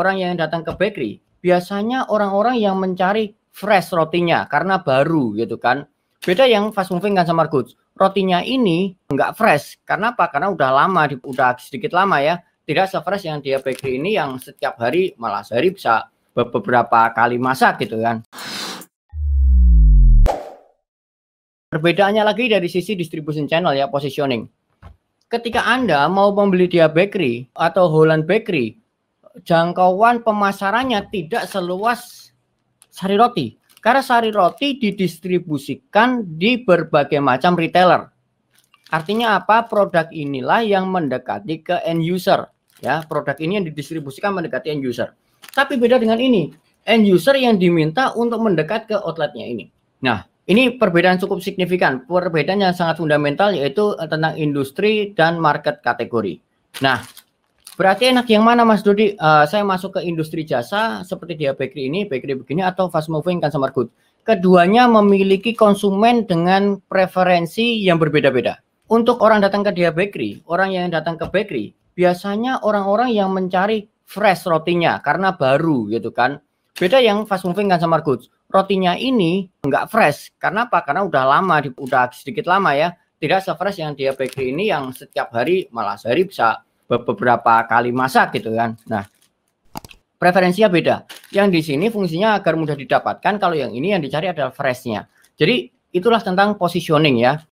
orang yang datang ke bakery biasanya orang-orang yang mencari fresh rotinya karena baru gitu kan. Beda yang fast moving kan sama goods. Rotinya ini nggak fresh. Karena apa? Karena udah lama, udah sedikit lama ya. Tidak se yang dia bakery ini yang setiap hari malah sehari bisa beberapa kali masak gitu kan. Perbedaannya lagi dari sisi distribution channel ya, positioning. Ketika Anda mau membeli dia bakery atau Holland Bakery, jangkauan pemasarannya tidak seluas sari roti. Karena sari roti didistribusikan di berbagai macam retailer. Artinya apa? Produk inilah yang mendekati ke end user. Ya, produk ini yang didistribusikan mendekati end user. Tapi beda dengan ini. End user yang diminta untuk mendekat ke outletnya ini. Nah, ini perbedaan cukup signifikan. Perbedaan yang sangat fundamental yaitu tentang industri dan market kategori. Nah, Berarti enak yang mana Mas Dodi? Uh, eh, saya masuk ke industri jasa seperti dia bakery ini, bakery begini atau fast moving consumer kan, good. Keduanya memiliki konsumen dengan preferensi yang berbeda-beda. Untuk orang datang ke dia bakery, orang yang datang ke bakery, biasanya orang-orang yang mencari fresh rotinya karena baru gitu kan. Beda yang fast moving consumer kan, goods. Rotinya ini enggak fresh. Karena apa? Karena udah lama, udah sedikit lama ya. Tidak se yang dia bakery ini yang setiap hari malah sehari bisa beberapa kali masak gitu kan. Nah, preferensinya beda. Yang di sini fungsinya agar mudah didapatkan, kalau yang ini yang dicari adalah freshnya. Jadi itulah tentang positioning ya.